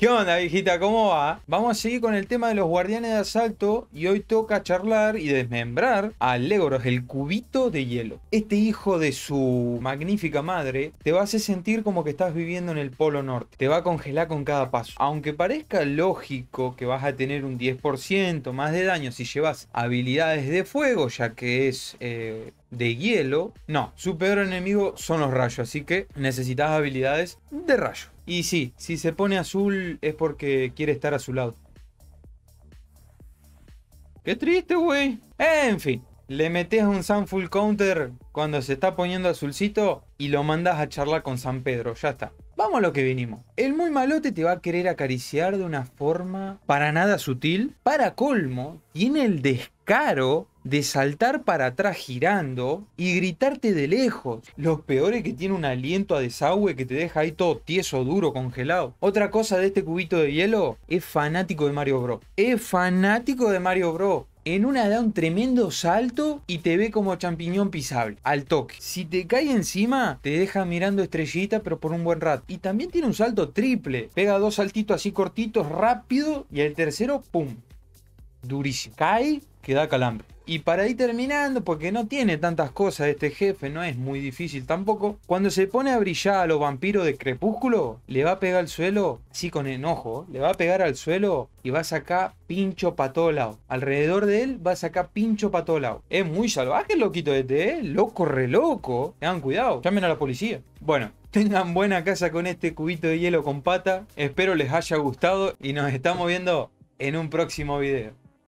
¿Qué onda, viejita? ¿Cómo va? Vamos a seguir con el tema de los guardianes de asalto y hoy toca charlar y desmembrar a Legoros, el cubito de hielo. Este hijo de su magnífica madre te va a hacer sentir como que estás viviendo en el Polo Norte. Te va a congelar con cada paso. Aunque parezca lógico que vas a tener un 10% más de daño si llevas habilidades de fuego, ya que es eh, de hielo. No, su peor enemigo son los rayos, así que necesitas habilidades de rayo. Y sí, si se pone azul es porque quiere estar a su lado. ¡Qué triste, güey! En fin, le metes un full Counter cuando se está poniendo azulcito y lo mandas a charlar con San Pedro, ya está. Vamos a lo que vinimos. El muy malote te va a querer acariciar de una forma para nada sutil. Para colmo, tiene el descaro de saltar para atrás girando y gritarte de lejos. Los peores que tiene un aliento a desagüe que te deja ahí todo tieso, duro, congelado. Otra cosa de este cubito de hielo es fanático de Mario Bros. Es fanático de Mario Bros en una da un tremendo salto y te ve como champiñón pisable, al toque. Si te cae encima, te deja mirando estrellita, pero por un buen rato. Y también tiene un salto triple. Pega dos saltitos así cortitos, rápido, y el tercero, ¡pum! Durísimo. Cae que da calambre. Y para ir terminando, porque no tiene tantas cosas este jefe, no es muy difícil tampoco. Cuando se pone a brillar a los vampiros de crepúsculo, le va a pegar al suelo, sí con enojo, le va a pegar al suelo y va a sacar pincho para todo lado. Alrededor de él va a sacar pincho para todo lado. Es muy salvaje el loquito este, ¿eh? Loco, re loco. Tengan cuidado, llamen a la policía. Bueno, tengan buena casa con este cubito de hielo con pata. Espero les haya gustado y nos estamos viendo en un próximo video.